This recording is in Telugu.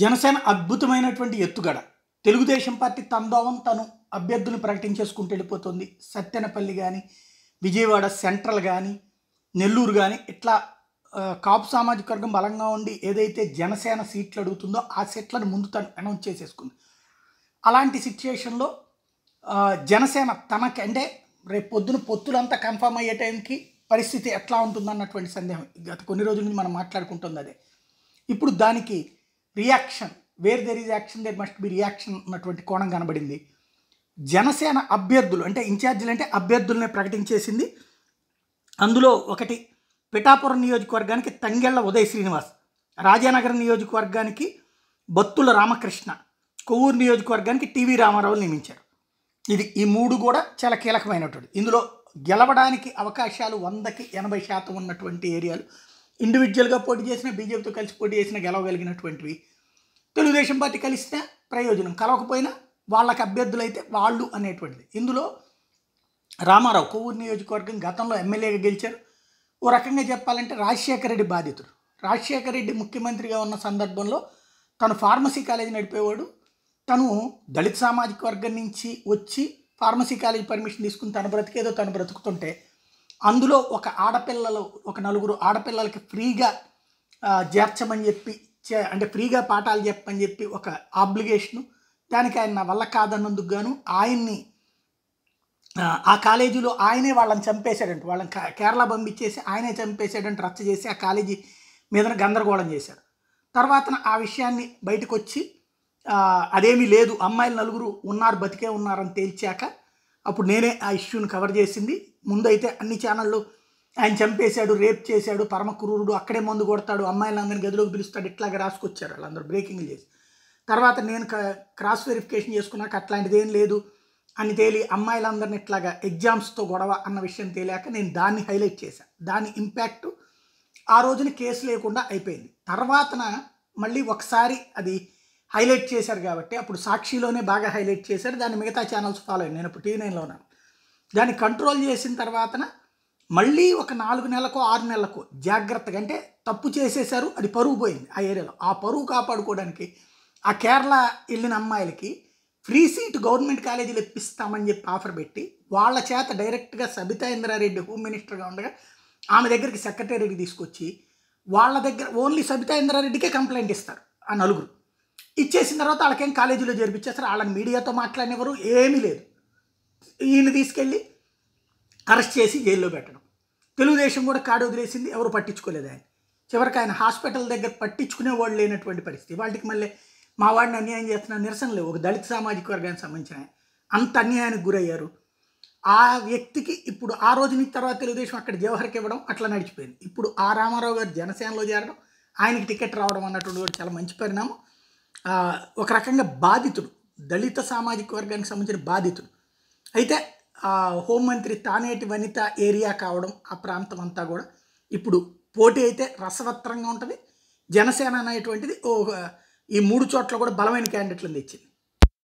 జనసేన అద్భుతమైనటువంటి ఎత్తుగడ తెలుగుదేశం పార్టీ తందోవం తను అభ్యర్థులు ప్రకటించేసుకుంటూ వెళ్ళిపోతుంది సత్తెనపల్లి కానీ విజయవాడ సెంట్రల్ కానీ నెల్లూరు కానీ ఇట్లా కాపు సామాజిక వర్గం బలంగా ఉండి ఏదైతే జనసేన సీట్లు అడుగుతుందో ఆ సీట్లను ముందు తను అనౌన్స్ చేసేసుకుంది అలాంటి సిచ్యుయేషన్లో జనసేన తనకి అంటే రేపు పొద్దున పొత్తులంతా కన్ఫామ్ అయ్యే టైంకి పరిస్థితి ఎట్లా ఉంటుందన్నటువంటి సందేహం గత కొన్ని రోజుల నుంచి మనం మాట్లాడుకుంటుంది అదే ఇప్పుడు దానికి reaction where there is action there must be reaction ఉన్నటువంటి కోణం కనబడింది జనసేన అభ్యర్థులు అంటే ఇన్ఛార్జీలు అంటే అభ్యర్థులనే ప్రకటించేసింది అందులో ఒకటి పిఠాపురం నియోజకవర్గానికి తంగెళ్ల ఉదయ శ్రీనివాస్ రాజానగరం నియోజకవర్గానికి బత్తుల రామకృష్ణ కొవ్వూరు నియోజకవర్గానికి టీవీ రామారావు నియమించారు ఇది ఈ మూడు కూడా చాలా కీలకమైనటువంటి ఇందులో గెలవడానికి అవకాశాలు వందకి ఎనభై శాతం ఉన్నటువంటి ఏరియాలు ఇండివిజువల్గా పోటీ చేసిన బీజేపీతో కలిసి పోటీ చేసిన గెలవగలిగినటువంటివి తెలుగుదేశం పార్టీ కలిసిన ప్రయోజనం కలవకపోయినా వాళ్ళకి అభ్యర్థులు అయితే వాళ్ళు అనేటువంటిది ఇందులో రామారావు కొవ్వూరు నియోజకవర్గం గతంలో ఎమ్మెల్యేగా గెలిచారు ఓ రకంగా చెప్పాలంటే రాజశేఖర రెడ్డి బాధితుడు రాజశేఖర రెడ్డి ముఖ్యమంత్రిగా ఉన్న సందర్భంలో తను ఫార్మసీ కాలేజీ నడిపేవాడు తను దళిత సామాజిక వర్గం నుంచి వచ్చి ఫార్మసీ కాలేజ్ పర్మిషన్ తీసుకుని తన బ్రతికేదో తను బ్రతుకుతుంటే అందులో ఒక ఆడపిల్లలు ఒక నలుగురు ఆడపిల్లలకి ఫ్రీగా చేర్చమని చెప్పి చే అంటే ఫ్రీగా పాఠాలు చెప్పమని చెప్పి ఒక ఆబ్లిగేషను దానికి ఆయన నా వల్ల కాదన్నందుకు గాను ఆయన్ని ఆ కాలేజీలో ఆయనే వాళ్ళని చంపేశాడంట వాళ్ళని కేరళ పంపించేసి ఆయనే చంపేశాడంటే రచ్చ చేసి ఆ కాలేజీ మీద గందరగోళం చేశారు తర్వాత ఆ విషయాన్ని బయటకు వచ్చి అదేమీ లేదు అమ్మాయిలు నలుగురు ఉన్నారు బతికే ఉన్నారని తేల్చాక అప్పుడు నేనే ఆ ఇష్యూని కవర్ చేసింది ముందైతే అన్ని ఛానళ్ళు ఆయన చంపేశాడు రేప్ చేశాడు పరమ క్రూరుడు అక్కడే మందు కొడతాడు అమ్మాయిలందరిని గదిలోకి పిలుస్తాడు ఇట్లాగా రాసుకొచ్చారు వాళ్ళందరూ బ్రేకింగ్ చేసి తర్వాత నేను క్రాస్ వెరిఫికేషన్ చేసుకున్నాక అట్లాంటిది ఏం లేదు అని తేలి అమ్మాయిలందరిని ఇట్లాగా ఎగ్జామ్స్తో గొడవ అన్న విషయం తేలాక నేను దాన్ని హైలైట్ చేశాను దాని ఇంపాక్ట్ ఆ రోజున కేసు లేకుండా అయిపోయింది తర్వాతన మళ్ళీ ఒకసారి అది హైలైట్ చేశారు కాబట్టి అప్పుడు సాక్షిలోనే బాగా హైలైట్ చేశారు దాన్ని మిగతా ఛానల్స్ ఫాలో అయ్యాను నేను ఇప్పుడు టీవీ నైన్లో ఉన్నాను దాన్ని కంట్రోల్ చేసిన తర్వాతన మళ్ళీ ఒక నాలుగు నెలలకు ఆరు నెలలకు జాగ్రత్తగా అంటే తప్పు చేసేసారు అది పరువు పోయింది ఆ ఏరియాలో ఆ పరువు కాపాడుకోవడానికి ఆ కేరళ వెళ్ళిన అమ్మాయిలకి ఫ్రీ సీట్ గవర్నమెంట్ కాలేజీలు ఇప్పిస్తామని చెప్పి ఆఫర్ పెట్టి వాళ్ళ చేత డైరెక్ట్గా సబితా ఇంద్రారెడ్డి హోమ్ మినిస్టర్గా ఉండగా ఆమె దగ్గరికి సెక్రటరీకి తీసుకొచ్చి వాళ్ళ దగ్గర ఓన్లీ సబితా ఇంద్రారెడ్డికే కంప్లైంట్ ఇస్తారు ఆ నలుగురు ఇచ్చేసిన తర్వాత వాళ్ళకేం కాలేజీలో చేర్పించేస్తారు వాళ్ళని మీడియాతో మాట్లాడినెవరు ఏమీ లేదు ఈయన తీసుకెళ్ళి అరెస్ట్ చేసి జైల్లో పెట్టడం తెలుగుదేశం కూడా కాడు వదిలేసింది ఎవరు పట్టించుకోలేదు ఆయన చివరికి ఆయన హాస్పిటల్ దగ్గర పట్టించుకునే వాళ్ళు లేనటువంటి పరిస్థితి వాళ్ళకి మళ్ళీ మా వాడిని అన్యాయం చేస్తున్న నిరసన లేవు ఒక దళిత సామాజిక వర్గానికి సంబంధించిన అంత అన్యాయానికి గురయ్యారు ఆ వ్యక్తికి ఇప్పుడు ఆ రోజు నీ తర్వాత తెలుగుదేశం అక్కడ జవహర్కి ఇవ్వడం అట్లా నడిచిపోయింది ఇప్పుడు ఆ రామారావు గారు జనసేనలో చేరడం ఆయనకి టికెట్ రావడం అన్నటువంటి చాలా మంచి పరిణామం ఒక రకంగా బాధితుడు దళిత సామాజిక వర్గానికి సంబంధించిన బాధితుడు అయితే హోంమంత్రి తానేటి వనిత ఏరియా కావడం ఆ ప్రాంతం అంతా కూడా ఇప్పుడు పోటీ అయితే రసవత్రంగా ఉంటుంది జనసేన అనేటువంటిది ఓ ఈ మూడు చోట్ల కూడా బలమైన క్యాండిడేట్లను తెచ్చింది